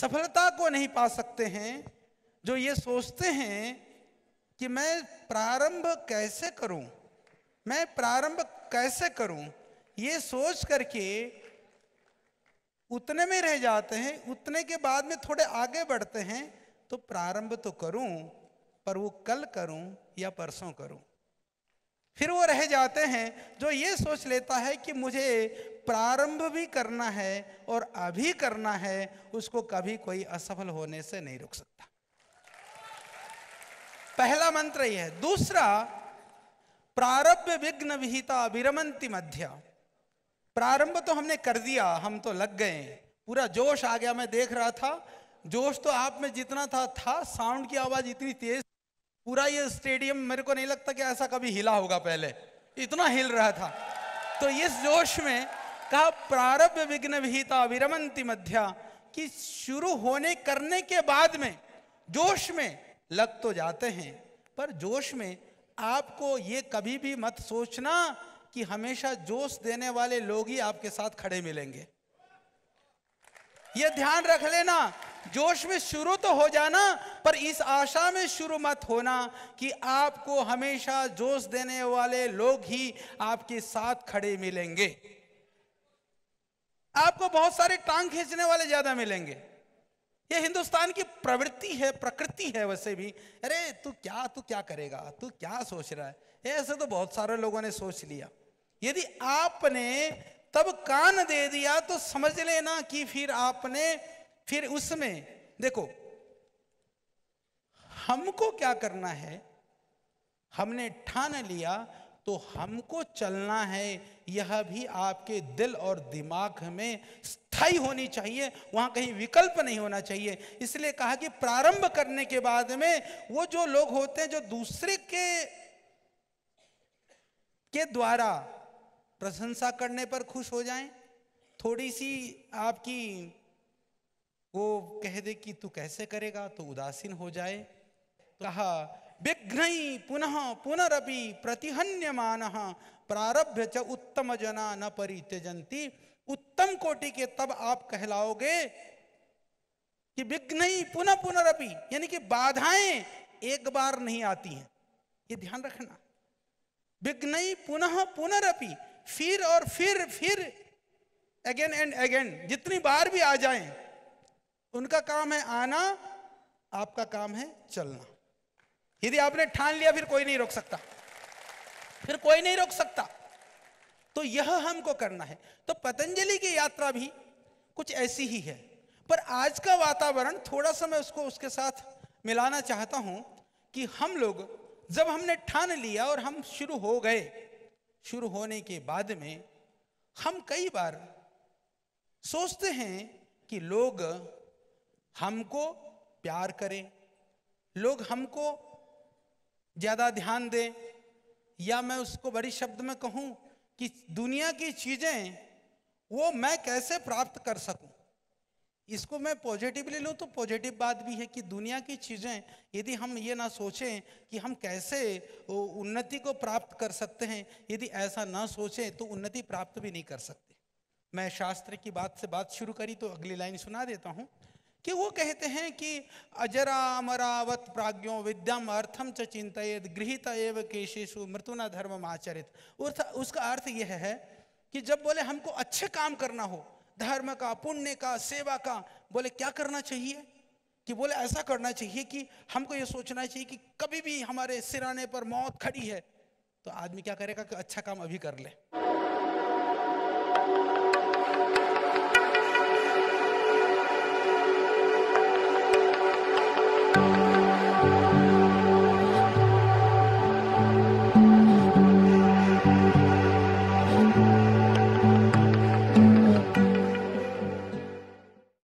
सफलता को नहीं पा सकते हैं जो ये सोचते हैं कि मैं प्रारंभ कैसे करूं मैं प्रारंभ कैसे करूं ये सोच करके उतने में रह जाते हैं उतने के बाद में थोड़े आगे बढ़ते हैं तो प्रारंभ तो करूं पर वो कल करूं या परसों करूं फिर वो रह जाते हैं जो ये सोच लेता है कि मुझे प्रारंभ भी करना है और अभी करना है उसको कभी कोई असफल होने से नहीं रुक सकता पहला मंत्र यह है दूसरा प्रारंभ विघ्न विहिता विरमंति मध्य प्रारंभ तो हमने कर दिया हम तो लग गए पूरा जोश आ गया मैं देख रहा था जोश तो आप में जितना था था साउंड की आवाज इतनी तेज पूरा ये स्टेडियम मेरे को नहीं लगता कि ऐसा कभी हिला होगा पहले इतना हिल रहा था तो इस जोश में कहा प्रारब्ध विघ्न विहिता विरमंती मध्या कि शुरू होने करने के बाद में जोश में लग तो जाते हैं पर जोश में आपको ये कभी भी मत सोचना कि हमेशा जोश देने वाले लोग ही आपके साथ खड़े मिलेंगे ये ध्यान रख लेना जोश में शुरू तो हो जाना पर इस आशा में शुरू मत होना कि आपको हमेशा जोश देने वाले लोग ही आपके साथ खड़े मिलेंगे आपको बहुत सारे टांग खींचने वाले ज्यादा मिलेंगे ये हिंदुस्तान की प्रवृत्ति है प्रकृति है वैसे भी अरे तू क्या तू क्या करेगा तू क्या सोच रहा है ऐसे तो बहुत सारे लोगों ने सोच लिया यदि आपने तब कान दे दिया तो समझ लेना कि फिर आपने फिर उसमें देखो हमको क्या करना है हमने ठान लिया तो हमको चलना है यह भी आपके दिल और दिमाग में स्थायी होनी चाहिए वहां कहीं विकल्प नहीं होना चाहिए इसलिए कहा कि प्रारंभ करने के बाद में वो जो लोग होते हैं जो दूसरे के के द्वारा प्रशंसा करने पर खुश हो जाएं थोड़ी सी आपकी वो कह दे कि तू कैसे करेगा तो उदासीन हो जाए कहा विघ्नई पुनः पुनरअपि प्रतिहन्यमान प्रारभ्य च उत्तम जना न परित्यजंती उत्तम कोटि के तब आप कहलाओगे कि विघ्न ही पुनः पुनरअपि यानी कि बाधाएं एक बार नहीं आती हैं ये ध्यान रखना विघ्न ही पुनः पुनरअपि फिर और फिर फिर अगेन एंड अगेन जितनी बार भी आ जाएं उनका काम है आना आपका काम है चलना यदि आपने ठान लिया फिर कोई नहीं रोक सकता फिर कोई नहीं रोक सकता तो यह हमको करना है तो पतंजलि की यात्रा भी कुछ ऐसी ही है पर आज का वातावरण थोड़ा सा मैं उसको उसके साथ मिलाना चाहता हूं कि हम लोग जब हमने ठान लिया और हम शुरू हो गए शुरू होने के बाद में हम कई बार सोचते हैं कि लोग हमको प्यार करें लोग हमको ज़्यादा ध्यान दें या मैं उसको बड़ी शब्द में कहूँ कि दुनिया की चीज़ें वो मैं कैसे प्राप्त कर सकूं इसको मैं पॉजिटिवली लूँ तो पॉजिटिव बात भी है कि दुनिया की चीज़ें यदि हम ये ना सोचें कि हम कैसे उन्नति को प्राप्त कर सकते हैं यदि ऐसा ना सोचें तो उन्नति प्राप्त भी नहीं कर सकते मैं शास्त्र की बात से बात शुरू करी तो अगली लाइन सुना देता हूँ कि वो कहते हैं कि अजरा अमरावत प्राज्ञो विद्यम अर्थम च चिंतित गृहित एव केशेशु मृतुना धर्म आचरित उसका अर्थ यह है कि जब बोले हमको अच्छे काम करना हो धर्म का पुण्य का सेवा का बोले क्या करना चाहिए कि बोले ऐसा करना चाहिए कि हमको ये सोचना चाहिए कि कभी भी हमारे सिराने पर मौत खड़ी है तो आदमी क्या करेगा कि अच्छा काम अभी कर ले